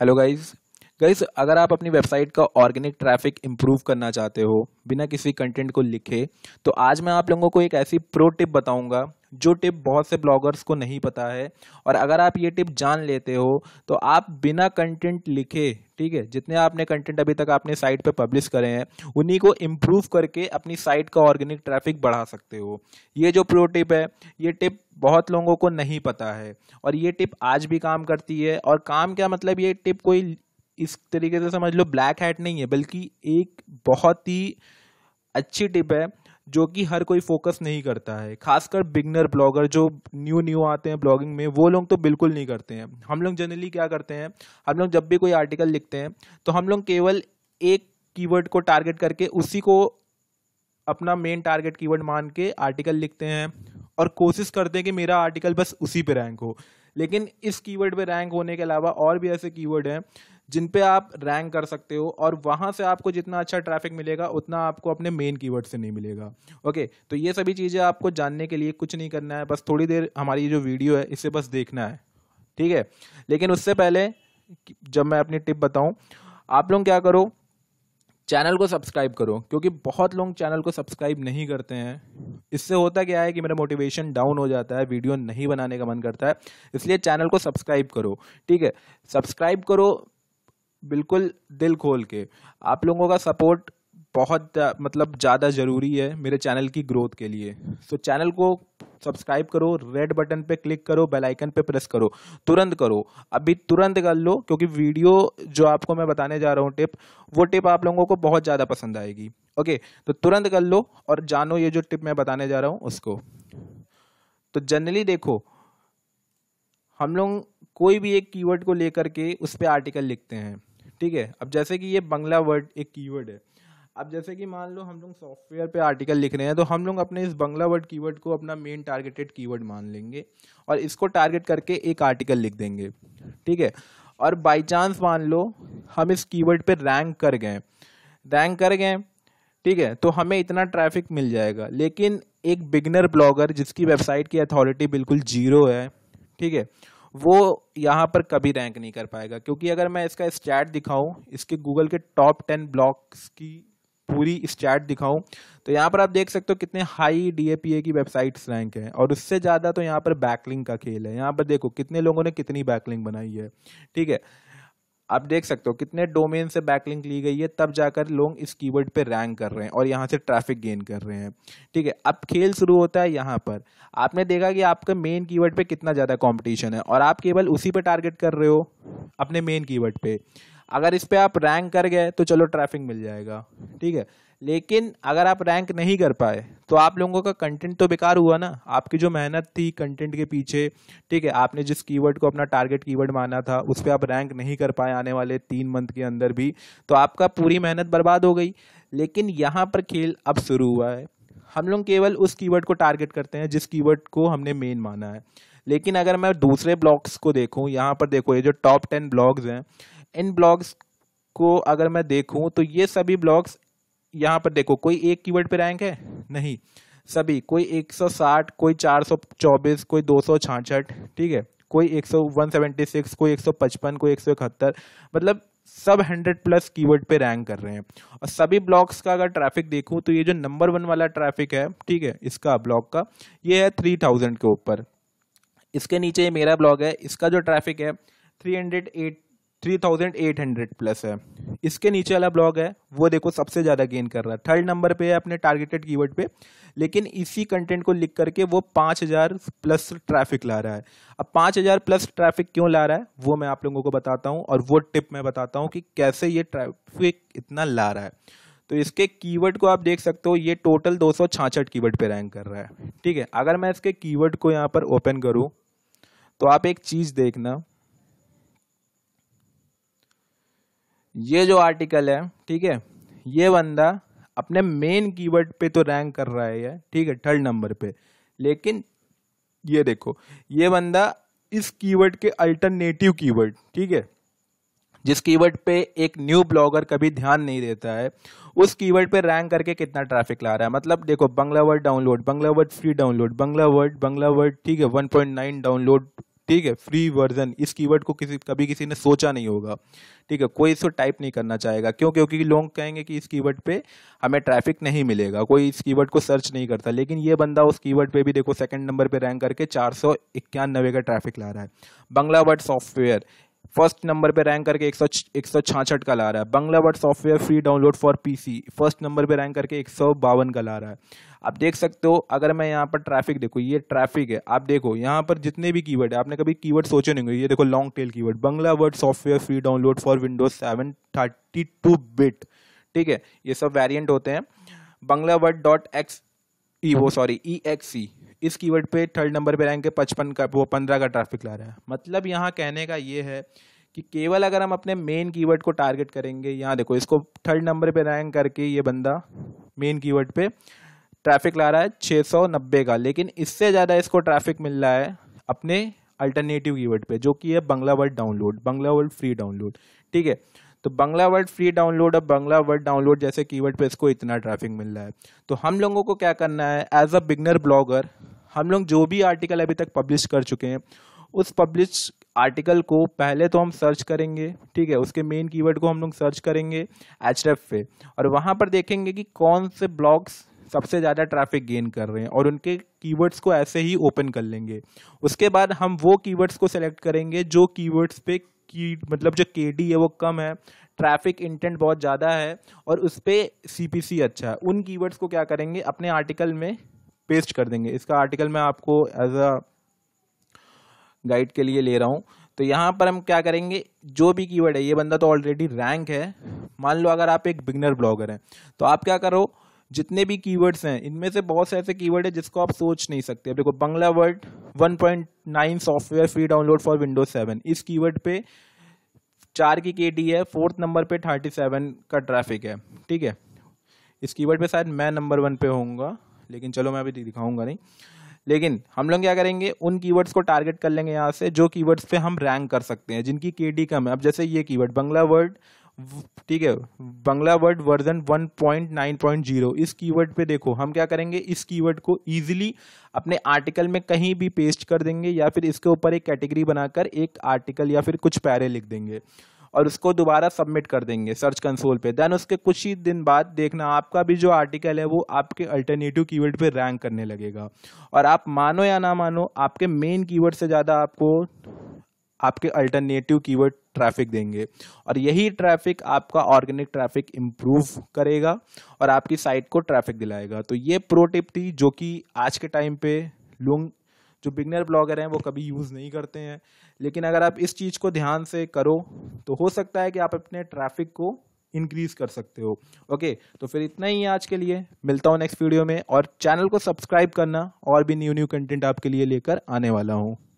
hello guys guys अगर आप अपनी वेबसाइट का ऑर्गेनिक ट्रैफिक इंप्रूव करना चाहते हो बिना किसी कंटेंट को लिखे तो आज मैं आप लोगों को एक ऐसी प्रो टिप बताऊंगा जो टिप बहुत से ब्लॉगर्स को नहीं पता है और अगर आप ये टिप जान लेते हो तो आप बिना कंटेंट लिखे ठीक है जितने आपने कंटेंट अभी तक आपने साइट पे पब्लिश करे हैं उन्हीं को इम्प्रूव करके अपनी साइट का ऑर्गेनिक ट्रैफिक बढ़ा सकते हो ये जो प्रो टिप है ये टिप बहुत लोगों को नहीं पता है और ये टिप आज भी काम करती है और काम क्या मतलब ये टिप कोई इस तरीके से समझ लो ब्लैक हैट नहीं है बल्कि एक बहुत ही अच्छी टिप है जो कि हर कोई फोकस नहीं करता है खासकर बिगनर ब्लॉगर जो न्यू न्यू आते हैं ब्लॉगिंग में वो लोग तो बिल्कुल नहीं करते हैं हम लोग जनरली क्या करते हैं हम लोग जब भी कोई आर्टिकल लिखते हैं तो हम लोग केवल एक कीवर्ड को टारगेट करके उसी को अपना मेन टारगेट कीवर्ड मान के आर्टिकल लिखते हैं और कोशिश करते हैं कि मेरा आर्टिकल बस उसी पे रैंक हो लेकिन इस कीवर्ड पे रैंक होने के अलावा और भी ऐसे कीवर्ड हैं जिन पे आप रैंक कर सकते हो और वहाँ से आपको जितना अच्छा ट्रैफिक मिलेगा उतना आपको अपने मेन कीवर्ड से नहीं मिलेगा ओके तो ये सभी चीज़ें आपको जानने के लिए कुछ नहीं करना है बस थोड़ी देर हमारी जो वीडियो है इसे बस देखना है ठीक है लेकिन उससे पहले जब मैं अपनी टिप बताऊँ आप लोग क्या करो चैनल को सब्सक्राइब करो क्योंकि बहुत लोग चैनल को सब्सक्राइब नहीं करते हैं इससे होता क्या है कि मेरा मोटिवेशन डाउन हो जाता है वीडियो नहीं बनाने का मन करता है इसलिए चैनल को सब्सक्राइब करो ठीक है सब्सक्राइब करो बिल्कुल दिल खोल के आप लोगों का सपोर्ट बहुत मतलब ज़्यादा ज़रूरी है मेरे चैनल की ग्रोथ के लिए तो so, चैनल को सब्सक्राइब करो रेड बटन पे क्लिक करो बेल आइकन पे प्रेस करो तुरंत करो अभी तुरंत कर लो क्योंकि वीडियो जो आपको मैं बताने जा रहा हूँ टिप वो टिप आप लोगों को बहुत ज़्यादा पसंद आएगी ओके तो तुरंत कर लो और जानो ये जो टिप मैं बताने जा रहा हूँ उसको तो जनरली देखो हम लोग कोई भी एक कीवर्ड को लेकर के उस पर आर्टिकल लिखते हैं ठीक है अब जैसे कि ये बंगला वर्ड एक कीवर्ड है अब जैसे कि मान लो हम लोग सॉफ्टवेयर पे आर्टिकल लिख रहे हैं तो हम लोग अपने इस बंगला वर्ड कीवर्ड को अपना मेन टारगेटेड कीवर्ड मान लेंगे और इसको टारगेट करके एक आर्टिकल लिख देंगे ठीक है और बाई चांस मान लो हम इस कीवर्ड पे रैंक कर गए रैंक कर गए ठीक है तो हमें इतना ट्रैफिक मिल जाएगा लेकिन एक बिगनर ब्लॉगर जिसकी वेबसाइट की अथॉरिटी बिल्कुल जीरो है ठीक है वो यहाँ पर कभी रैंक नहीं कर पाएगा क्योंकि अगर मैं इसका स्टैट दिखाऊं इसके गूगल के टॉप टेन ब्लॉक्स की पूरी स्टैट दिखाऊं तो यहाँ पर आप देख सकते हो कितने हाई डी की वेबसाइट्स रैंक है और उससे ज़्यादा तो यहाँ पर बैकलिंग का खेल है यहाँ पर देखो कितने लोगों ने कितनी बैकलिंग बनाई है ठीक है आप देख सकते हो कितने डोमेन से बैकलिंक ली गई है तब जाकर लोग इस कीवर्ड पे रैंक कर रहे हैं और यहाँ से ट्रैफिक गेन कर रहे हैं ठीक है अब खेल शुरू होता है यहाँ पर आपने देखा कि आपका मेन कीवर्ड पे कितना ज़्यादा कॉम्पिटिशन है और आप केवल उसी पर टारगेट कर रहे हो अपने मेन कीवर्ड पे अगर इस पर आप रैंक कर गए तो चलो ट्रैफिक मिल जाएगा ठीक है लेकिन अगर आप रैंक नहीं कर पाए तो आप लोगों का कंटेंट तो बेकार हुआ ना आपकी जो मेहनत थी कंटेंट के पीछे ठीक है आपने जिस कीवर्ड को अपना टारगेट कीवर्ड माना था उस पर आप रैंक नहीं कर पाए आने वाले तीन मंथ के अंदर भी तो आपका पूरी मेहनत बर्बाद हो गई लेकिन यहाँ पर खेल अब शुरू हुआ है हम लोग केवल उस कीवर्ड को टारगेट करते हैं जिस कीवर्ड को हमने मेन माना है लेकिन अगर मैं दूसरे ब्लॉग्स को देखूं यहाँ पर देखो ये जो टॉप टेन ब्लॉग्स हैं इन ब्लॉग्स को अगर मैं देखूं तो ये सभी ब्लॉग्स यहाँ पर देखो कोई एक कीवर्ड पे रैंक है नहीं सभी कोई 160 कोई 424 कोई दो ठीक है कोई 176 कोई 155 कोई 171 मतलब सब 100 प्लस कीवर्ड पे रैंक कर रहे हैं और सभी ब्लॉग्स का अगर ट्रैफिक देखूं तो ये जो नंबर वन वाला ट्रैफिक है ठीक है इसका ब्लॉग का ये है 3000 के ऊपर इसके नीचे मेरा ब्लॉग है इसका जो ट्रैफिक है 308 three thousand eight hundred plus है इसके नीचे वाला ब्लॉग है वो देखो सबसे ज़्यादा गेन कर रहा है थर्ड नंबर पे है अपने टारगेटेड कीवर्ड पे लेकिन इसी कंटेंट को लिख करके वो पाँच हज़ार प्लस ट्रैफिक ला रहा है अब पाँच हज़ार प्लस ट्रैफिक क्यों ला रहा है वो मैं आप लोगों को बताता हूँ और वो टिप मैं बताता हूँ कि कैसे ये ट्रैफिक इतना ला रहा है तो इसके कीवर्ड को आप देख सकते हो ये टोटल दो सौ छाछठ कीवर्ड पे रैंक कर रहा है ठीक है अगर मैं इसके कीवर्ड को यहाँ पर ओपन करूँ तो आप एक चीज़ देखना ये जो आर्टिकल है ठीक है ये बंदा अपने मेन कीवर्ड पे तो रैंक कर रहा है ठीक है थर्ड नंबर पे लेकिन ये देखो ये बंदा इस कीवर्ड के अल्टरनेटिव कीवर्ड ठीक है जिस कीवर्ड पे एक न्यू ब्लॉगर कभी ध्यान नहीं देता है उस कीवर्ड पे रैंक करके कितना ट्रैफिक ला रहा है मतलब देखो Bangla word download Bangla word free download Bangla word Bangla word ठीक है 1.9 डाउनलोड ठीक है फ्री वर्जन इस कीवर्ड को किसी कभी किसी ने सोचा नहीं होगा ठीक है कोई इसको टाइप नहीं करना चाहेगा क्यों क्योंकि लोग कहेंगे कि इस कीवर्ड पे हमें ट्रैफिक नहीं मिलेगा कोई इस कीवर्ड को सर्च नहीं करता लेकिन ये बंदा उस कीवर्ड पे भी देखो सेकंड नंबर पे रैंक करके चार सौ का ट्रैफिक ला रहा है Bangla word software first number पे रैंक करके एक सौ एक सौ छाछठ का ला रहा है Bangla word software free download for PC first number पे रैंक करके एक सौ बावन का ला रहा है आप देख सकते हो अगर मैं यहाँ पर ट्रैफिक देखो ये ट्रैफिक है आप देखो यहाँ पर जितने भी कीवर्ड है आपने कभी कीवर्ड सोचे नहीं होंगे ये देखो long tail keyword Bangla word software free download for Windows seven thirty two bit ठीक है ये सब वेरियंट होते हैं Bangla word dot X E वो सॉरी ई एक्स सी इस कीवर्ड पे थर्ड नंबर पे रैंक पचपन का वो पंद्रह का ट्रैफिक ला रहा है मतलब यहाँ कहने का ये है कि केवल अगर हम अपने मेन कीवर्ड को टारगेट करेंगे यहाँ देखो इसको थर्ड नंबर पे रैंक करके ये बंदा मेन कीवर्ड पे ट्रैफिक ला रहा है 690 का लेकिन इससे ज़्यादा इसको ट्रैफिक मिल रहा है अपने अल्टरनेटिव कीवर्ड पे जो कि है Bangla word download Bangla word free download ठीक है तो बंगला वर्ड फ्री डाउनलोड और बंगला वर्ड डाउनलोड जैसे कीवर्ड पे इसको इतना ट्रैफिक मिल रहा है तो हम लोगों को क्या करना है एज अ बिगनर ब्लॉगर हम लोग जो भी आर्टिकल अभी तक पब्लिश कर चुके हैं उस पब्लिश आर्टिकल को पहले तो हम सर्च करेंगे ठीक है उसके मेन कीवर्ड को हम लोग सर्च करेंगे एच पे और वहाँ पर देखेंगे कि कौन से ब्लॉग्स सबसे ज़्यादा ट्रैफिक गेन कर रहे हैं और उनके कीवर्ड्स को ऐसे ही ओपन कर लेंगे उसके बाद हम वो कीवर्ड्स को सेलेक्ट करेंगे जो कीवर्ड्स पे की मतलब जो के है वो कम है ट्रैफिक इंटेंट बहुत ज़्यादा है और उस पर सी अच्छा है उन कीवर्ड्स को क्या करेंगे अपने आर्टिकल में पेस्ट कर देंगे इसका आर्टिकल मैं आपको एज अ गाइड के लिए ले रहा हूँ तो यहाँ पर हम क्या करेंगे जो भी कीवर्ड है ये बंदा तो ऑलरेडी रैंक है मान लो अगर आप एक बिगनर ब्लॉगर हैं तो आप क्या करो जितने भी कीवर्ड्स हैं इनमें से बहुत से ऐसे कीवर्ड है जिसको आप सोच नहीं सकते अब देखो Bangla word 1.9 software free download for Windows 7 इस कीवर्ड पे चार की के डी है फोर्थ नंबर पे 37 का ट्रैफिक है ठीक है इस कीवर्ड पे शायद मैं नंबर वन पे होऊंगा लेकिन चलो मैं अभी दिखाऊंगा नहीं लेकिन हम लोग क्या करेंगे उन कीवर्ड्स को टारगेट कर लेंगे यहाँ से जो कीवर्ड्स पे हम रैंक कर सकते हैं जिनकी के डी कम है अब जैसे ये कीवर्ड बंगला वर्ड ठीक है बंगला वर्ड वर्जन 1.9.0 इस कीवर्ड पे देखो हम क्या करेंगे इस कीवर्ड को इजीली अपने आर्टिकल में कहीं भी पेस्ट कर देंगे या फिर इसके ऊपर एक कैटेगरी बनाकर एक आर्टिकल या फिर कुछ पैरे लिख देंगे और उसको दोबारा सबमिट कर देंगे सर्च कंसोल पे देन उसके कुछ ही दिन बाद देखना आपका भी जो आर्टिकल है वो आपके अल्टरनेटिव कीवर्ड पे रैंक करने लगेगा और आप मानो या ना मानो आपके मेन कीवर्ड से ज़्यादा आपको आपके अल्टरनेटिव कीवर्ड ट्रैफिक देंगे और यही ट्रैफिक आपका ऑर्गेनिक ट्रैफिक इम्प्रूव करेगा और आपकी साइट को ट्रैफिक दिलाएगा तो ये प्रो टिप थी जो कि आज के टाइम पे लोग जो बिगनर ब्लॉगर हैं वो कभी यूज़ नहीं करते हैं लेकिन अगर आप इस चीज़ को ध्यान से करो तो हो सकता है कि आप अपने ट्रैफिक को इंक्रीज कर सकते हो ओके तो फिर इतना ही आज के लिए मिलता हूँ नेक्स्ट वीडियो में और चैनल को सब्सक्राइब करना और भी न्यू न्यू कंटेंट आपके लिए लेकर आने वाला हूँ